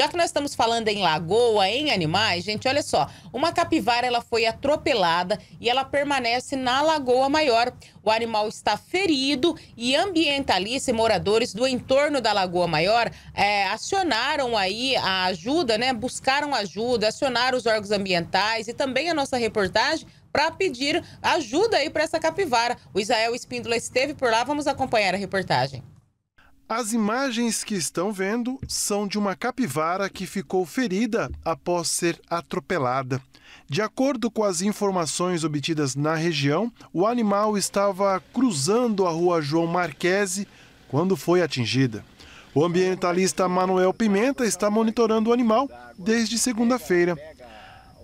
Já que nós estamos falando em lagoa, em animais, gente, olha só. Uma capivara ela foi atropelada e ela permanece na Lagoa Maior. O animal está ferido e ambientalistas e moradores do entorno da Lagoa Maior é, acionaram aí a ajuda, né? Buscaram ajuda, acionaram os órgãos ambientais e também a nossa reportagem para pedir ajuda aí para essa capivara. O Israel Espíndola esteve por lá, vamos acompanhar a reportagem. As imagens que estão vendo são de uma capivara que ficou ferida após ser atropelada. De acordo com as informações obtidas na região, o animal estava cruzando a rua João Marquese quando foi atingida. O ambientalista Manuel Pimenta está monitorando o animal desde segunda-feira.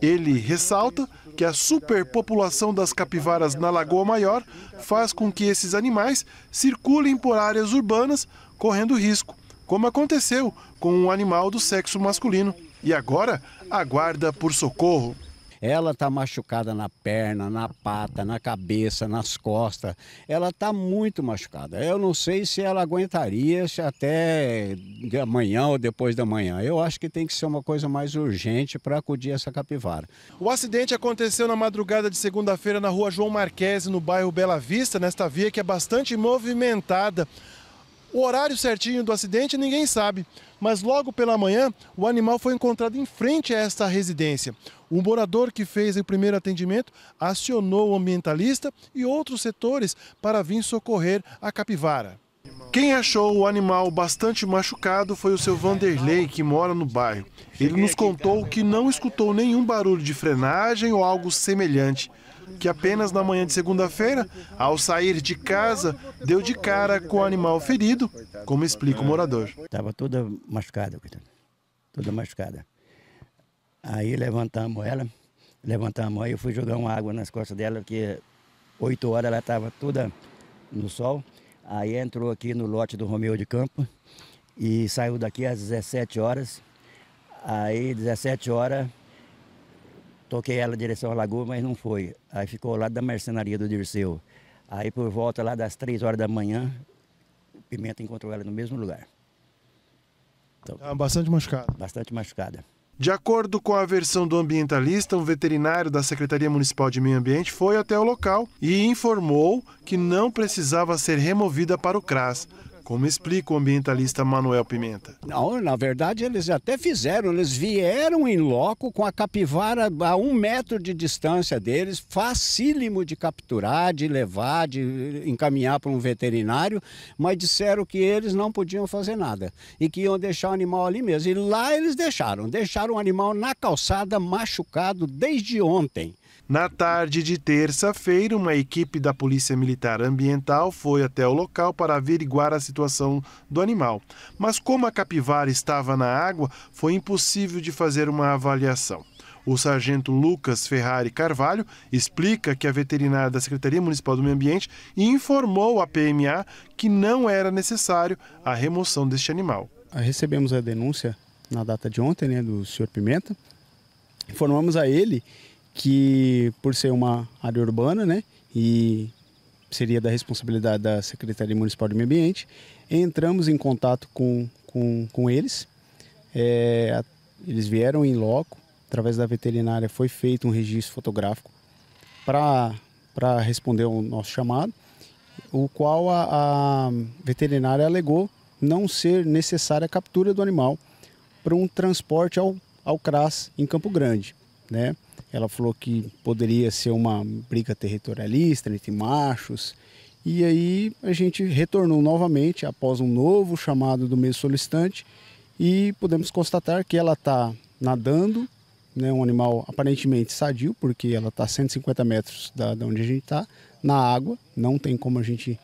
Ele ressalta que a superpopulação das capivaras na Lagoa Maior faz com que esses animais circulem por áreas urbanas correndo risco, como aconteceu com um animal do sexo masculino, e agora aguarda por socorro. Ela está machucada na perna, na pata, na cabeça, nas costas. Ela está muito machucada. Eu não sei se ela aguentaria se até de amanhã ou depois da manhã. Eu acho que tem que ser uma coisa mais urgente para acudir essa capivara. O acidente aconteceu na madrugada de segunda-feira na rua João Marquese, no bairro Bela Vista, nesta via que é bastante movimentada. O horário certinho do acidente ninguém sabe, mas logo pela manhã o animal foi encontrado em frente a esta residência. O morador que fez o primeiro atendimento acionou o ambientalista e outros setores para vir socorrer a capivara. Quem achou o animal bastante machucado foi o seu Vanderlei, que mora no bairro. Ele nos contou que não escutou nenhum barulho de frenagem ou algo semelhante, que apenas na manhã de segunda-feira, ao sair de casa, deu de cara com o animal ferido, como explica o morador. Estava toda machucada, toda machucada. Aí levantamos ela, levantamos aí, eu fui jogar uma água nas costas dela, porque 8 horas ela estava toda no sol. Aí entrou aqui no lote do Romeu de Campo e saiu daqui às 17 horas. Aí, 17 horas, toquei ela em direção à lagoa, mas não foi. Aí ficou lá da mercenaria do Dirceu. Aí, por volta lá das 3 horas da manhã, Pimenta encontrou ela no mesmo lugar. Então, bastante machucada. Bastante machucada. De acordo com a versão do ambientalista, um veterinário da Secretaria Municipal de Meio Ambiente foi até o local e informou que não precisava ser removida para o CRAS, como explica o ambientalista Manuel Pimenta? Não, na verdade eles até fizeram, eles vieram em loco com a capivara a um metro de distância deles, facílimo de capturar, de levar, de encaminhar para um veterinário, mas disseram que eles não podiam fazer nada e que iam deixar o animal ali mesmo. E lá eles deixaram, deixaram o animal na calçada machucado desde ontem. Na tarde de terça-feira, uma equipe da Polícia Militar Ambiental foi até o local para averiguar a situação do animal. Mas como a capivara estava na água, foi impossível de fazer uma avaliação. O sargento Lucas Ferrari Carvalho explica que a veterinária da Secretaria Municipal do Meio Ambiente informou a PMA que não era necessário a remoção deste animal. Ah, recebemos a denúncia na data de ontem né, do senhor Pimenta. Informamos a ele que por ser uma área urbana, né, e seria da responsabilidade da Secretaria Municipal de Meio Ambiente, entramos em contato com, com, com eles, é, eles vieram em loco, através da veterinária foi feito um registro fotográfico para responder ao nosso chamado, o qual a, a veterinária alegou não ser necessária a captura do animal para um transporte ao, ao CRAS em Campo Grande, né? Ela falou que poderia ser uma briga territorialista entre machos. E aí a gente retornou novamente após um novo chamado do mesmo solicitante e podemos constatar que ela está nadando, né, um animal aparentemente sadio, porque ela está a 150 metros da, da onde a gente está, na água, não tem como a gente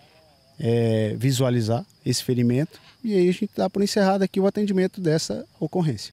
é, visualizar esse ferimento. E aí a gente dá tá por encerrado aqui o atendimento dessa ocorrência.